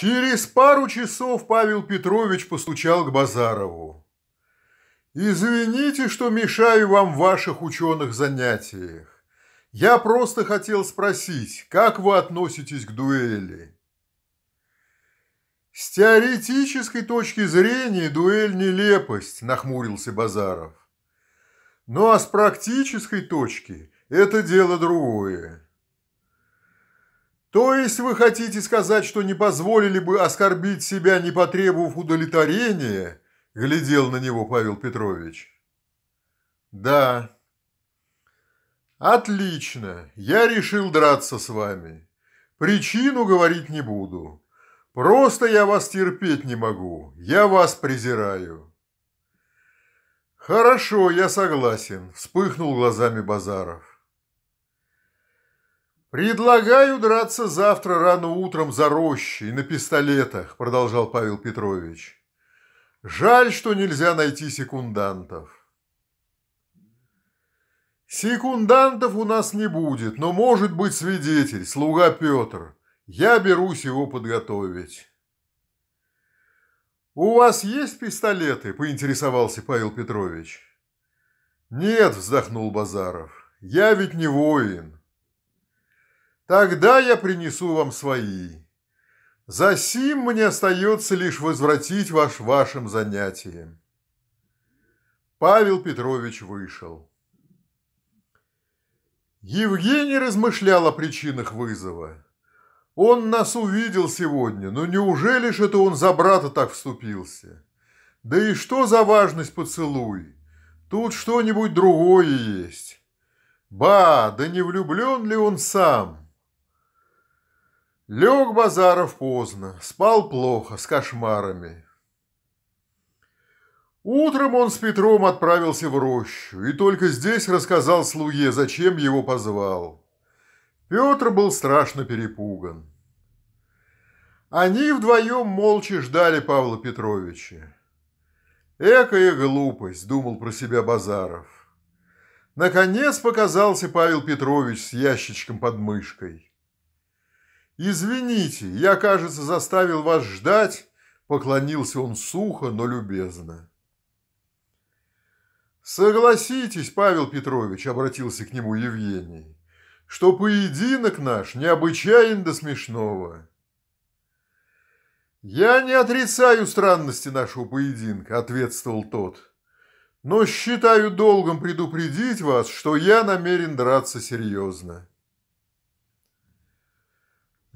Через пару часов Павел Петрович постучал к Базарову. «Извините, что мешаю вам в ваших ученых занятиях. Я просто хотел спросить, как вы относитесь к дуэли?» «С теоретической точки зрения дуэль – нелепость», – нахмурился Базаров. «Ну а с практической точки – это дело другое». То есть вы хотите сказать, что не позволили бы оскорбить себя, не потребовав удовлетворения? Глядел на него Павел Петрович. Да. Отлично. Я решил драться с вами. Причину говорить не буду. Просто я вас терпеть не могу. Я вас презираю. Хорошо, я согласен, вспыхнул глазами Базаров. «Предлагаю драться завтра рано утром за рощей на пистолетах», – продолжал Павел Петрович. «Жаль, что нельзя найти секундантов». «Секундантов у нас не будет, но может быть свидетель, слуга Петр. Я берусь его подготовить». «У вас есть пистолеты?» – поинтересовался Павел Петрович. «Нет», – вздохнул Базаров, – «я ведь не воин, Тогда я принесу вам свои. За сим мне остается лишь возвратить ваш вашим занятиям. Павел Петрович вышел. Евгений размышлял о причинах вызова. Он нас увидел сегодня, но неужели ж это он за брата так вступился? Да и что за важность поцелуй? Тут что-нибудь другое есть. Ба, да не влюблен ли он сам? Лег Базаров поздно, спал плохо, с кошмарами. Утром он с Петром отправился в рощу и только здесь рассказал слуге, зачем его позвал. Петр был страшно перепуган. Они вдвоем молча ждали Павла Петровича. «Экая глупость!» – думал про себя Базаров. Наконец показался Павел Петрович с ящичком под мышкой. «Извините, я, кажется, заставил вас ждать», – поклонился он сухо, но любезно. «Согласитесь, Павел Петрович», – обратился к нему Евгений, – «что поединок наш необычайен до смешного». «Я не отрицаю странности нашего поединка», – ответствовал тот. «Но считаю долгом предупредить вас, что я намерен драться серьезно».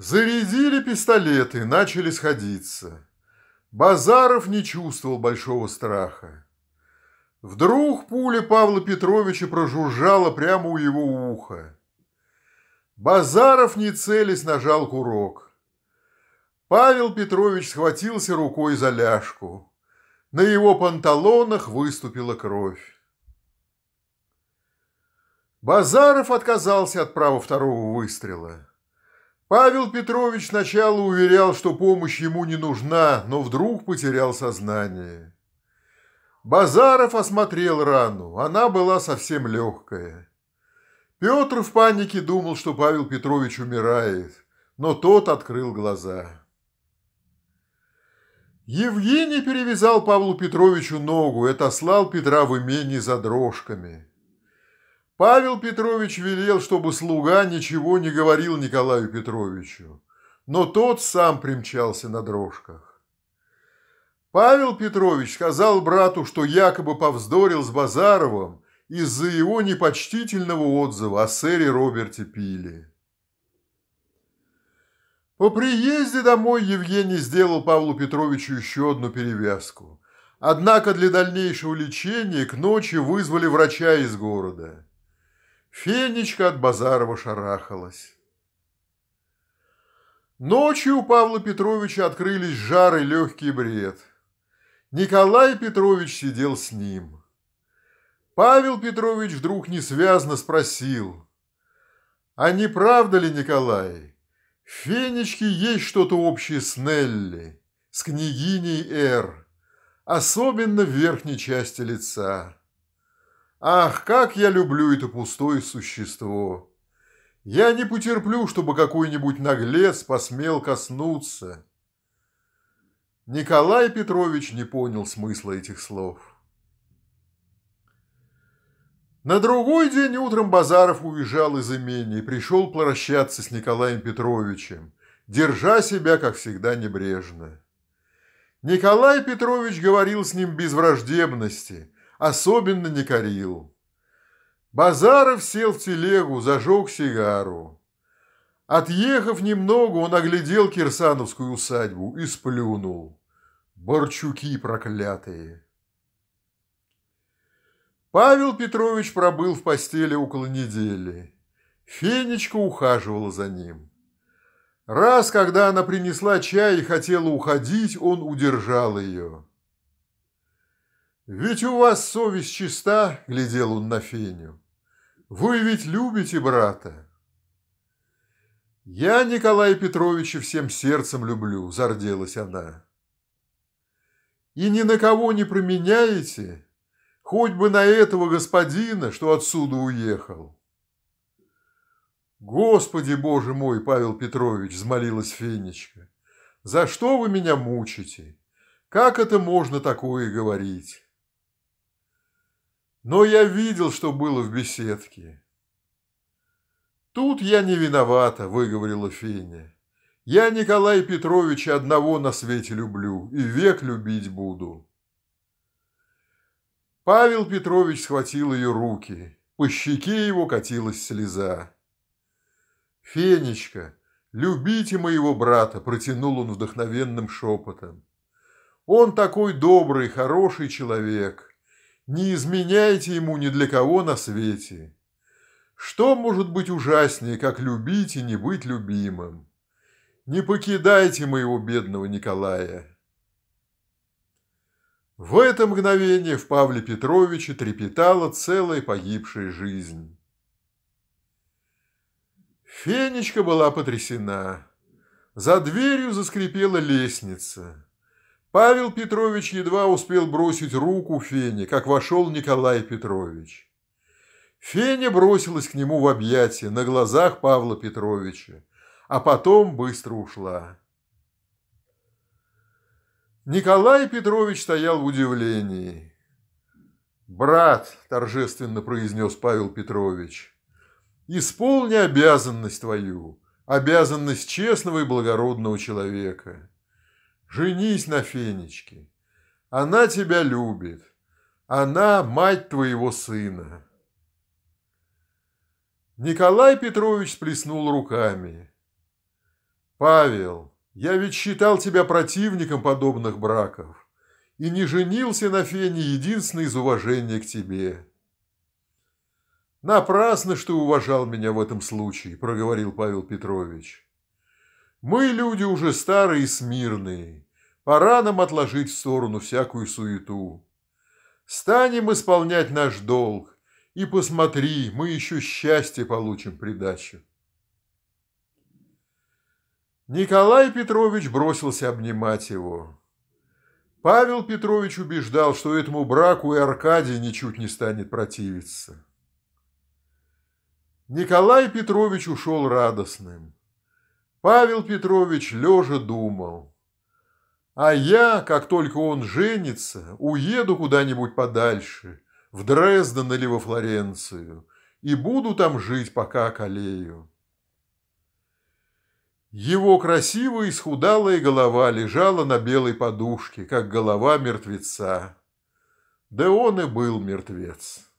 Зарядили пистолеты, начали сходиться. Базаров не чувствовал большого страха. Вдруг пуля Павла Петровича прожужжала прямо у его уха. Базаров, не целясь, нажал курок. Павел Петрович схватился рукой за ляжку. На его панталонах выступила кровь. Базаров отказался от права второго выстрела. Павел Петрович сначала уверял, что помощь ему не нужна, но вдруг потерял сознание. Базаров осмотрел рану, она была совсем легкая. Петр в панике думал, что Павел Петрович умирает, но тот открыл глаза. Евгений перевязал Павлу Петровичу ногу и отослал Петра в имени за дрожками. Павел Петрович велел, чтобы слуга ничего не говорил Николаю Петровичу, но тот сам примчался на дрожках. Павел Петрович сказал брату, что якобы повздорил с Базаровым из-за его непочтительного отзыва о сэре Роберте Пиле. По приезде домой Евгений сделал Павлу Петровичу еще одну перевязку. Однако для дальнейшего лечения к ночи вызвали врача из города. Фенечка от Базарова шарахалась. Ночью у Павла Петровича открылись жары легкий бред. Николай Петрович сидел с ним. Павел Петрович вдруг несвязно спросил, «А не правда ли, Николай, в Фенечке есть что-то общее с Нелли, с княгиней Р, особенно в верхней части лица?» Ах, как я люблю это пустое существо! Я не потерплю, чтобы какой-нибудь наглец посмел коснуться. Николай Петрович не понял смысла этих слов. На другой день утром Базаров уезжал из имени и пришел прощаться с Николаем Петровичем, держа себя, как всегда, небрежно. Николай Петрович говорил с ним без враждебности – особенно не корил. Базаров сел в телегу, зажег сигару. Отъехав немного, он оглядел Кирсановскую усадьбу и сплюнул. Борчуки проклятые. Павел Петрович пробыл в постели около недели. Фенечка ухаживала за ним. Раз, когда она принесла чай и хотела уходить, он удержал ее. «Ведь у вас совесть чиста», — глядел он на Феню. «Вы ведь любите брата». «Я Николая Петровича всем сердцем люблю», — зарделась она. «И ни на кого не променяете, хоть бы на этого господина, что отсюда уехал». «Господи, Боже мой, Павел Петрович!» – взмолилась Фенечка. «За что вы меня мучите? Как это можно такое говорить?» Но я видел, что было в беседке. «Тут я не виновата», — выговорила Феня. «Я Николая Петровича одного на свете люблю и век любить буду». Павел Петрович схватил ее руки. По щеке его катилась слеза. «Фенечка, любите моего брата», — протянул он вдохновенным шепотом. «Он такой добрый, хороший человек. Не изменяйте ему ни для кого на свете. Что может быть ужаснее, как любить и не быть любимым? Не покидайте моего бедного Николая. В это мгновение в Павле Петровиче трепетала целая погибшая жизнь. Фенечка была потрясена. За дверью заскрипела лестница. Павел Петрович едва успел бросить руку Фене, как вошел Николай Петрович. Феня бросилась к нему в объятия на глазах Павла Петровича, а потом быстро ушла. Николай Петрович стоял в удивлении. «Брат», – торжественно произнес Павел Петрович, – «исполни обязанность твою, обязанность честного и благородного человека». Женись на Фенечке. Она тебя любит. Она мать твоего сына. Николай Петрович сплеснул руками. «Павел, я ведь считал тебя противником подобных браков и не женился на Фене единственное из уважения к тебе». «Напрасно, что уважал меня в этом случае», – проговорил Павел Петрович. Мы люди уже старые и смирные. Пора нам отложить в сторону всякую суету. Станем исполнять наш долг. И посмотри, мы еще счастье получим придачу. Николай Петрович бросился обнимать его. Павел Петрович убеждал, что этому браку и Аркадий ничуть не станет противиться. Николай Петрович ушел радостным. Павел Петрович лежа думал. А я, как только он женится, уеду куда-нибудь подальше, в Дрезден или во Флоренцию, и буду там жить, пока колею. Его красивая и схудалая голова лежала на белой подушке, как голова мертвеца. Да он и был мертвец.